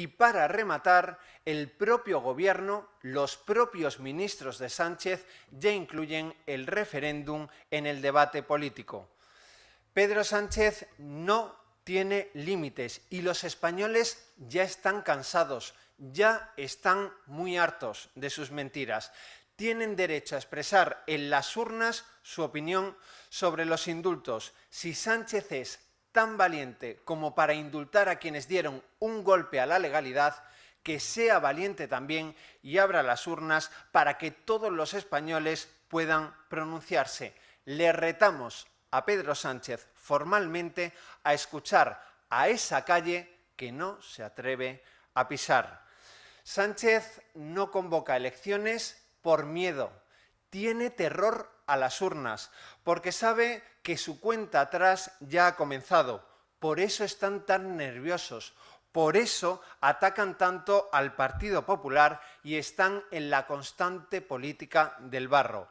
y para rematar, el propio gobierno, los propios ministros de Sánchez ya incluyen el referéndum en el debate político. Pedro Sánchez no tiene límites y los españoles ya están cansados, ya están muy hartos de sus mentiras. Tienen derecho a expresar en las urnas su opinión sobre los indultos. Si Sánchez es tan valiente como para indultar a quienes dieron un golpe a la legalidad, que sea valiente también y abra las urnas para que todos los españoles puedan pronunciarse. Le retamos a Pedro Sánchez formalmente a escuchar a esa calle que no se atreve a pisar. Sánchez no convoca elecciones por miedo, tiene terror a las urnas, porque sabe que su cuenta atrás ya ha comenzado. Por eso están tan nerviosos, por eso atacan tanto al Partido Popular y están en la constante política del barro.